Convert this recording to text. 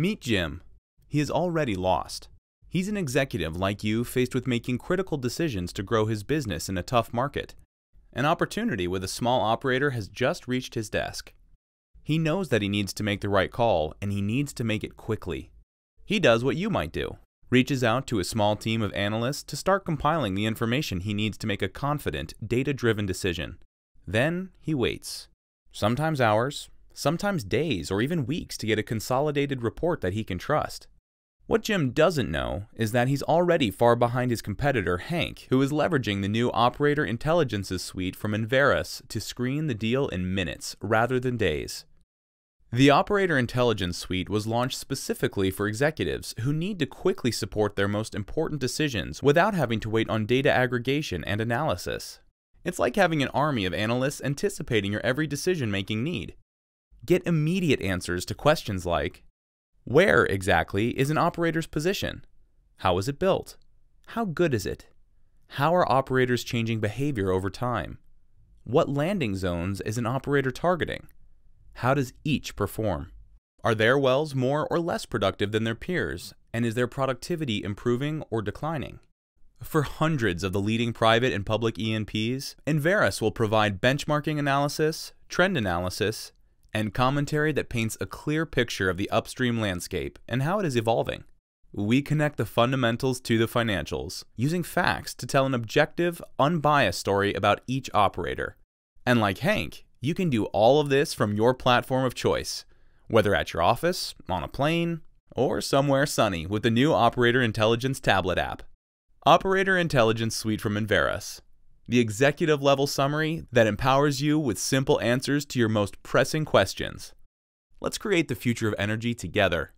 Meet Jim. He is already lost. He's an executive like you faced with making critical decisions to grow his business in a tough market. An opportunity with a small operator has just reached his desk. He knows that he needs to make the right call and he needs to make it quickly. He does what you might do reaches out to a small team of analysts to start compiling the information he needs to make a confident, data driven decision. Then he waits. Sometimes hours, sometimes days or even weeks to get a consolidated report that he can trust. What Jim doesn't know is that he's already far behind his competitor Hank, who is leveraging the new Operator Intelligences suite from Inveris to screen the deal in minutes rather than days. The Operator Intelligence Suite was launched specifically for executives who need to quickly support their most important decisions without having to wait on data aggregation and analysis. It's like having an army of analysts anticipating your every decision making need get immediate answers to questions like Where exactly is an operator's position? How is it built? How good is it? How are operators changing behavior over time? What landing zones is an operator targeting? How does each perform? Are their wells more or less productive than their peers, and is their productivity improving or declining? For hundreds of the leading private and public ENPs, Enveris will provide benchmarking analysis, trend analysis, and commentary that paints a clear picture of the upstream landscape and how it is evolving. We connect the fundamentals to the financials, using facts to tell an objective, unbiased story about each operator. And like Hank, you can do all of this from your platform of choice, whether at your office, on a plane, or somewhere sunny with the new Operator Intelligence tablet app. Operator Intelligence Suite from Inverus the executive level summary that empowers you with simple answers to your most pressing questions. Let's create the future of energy together.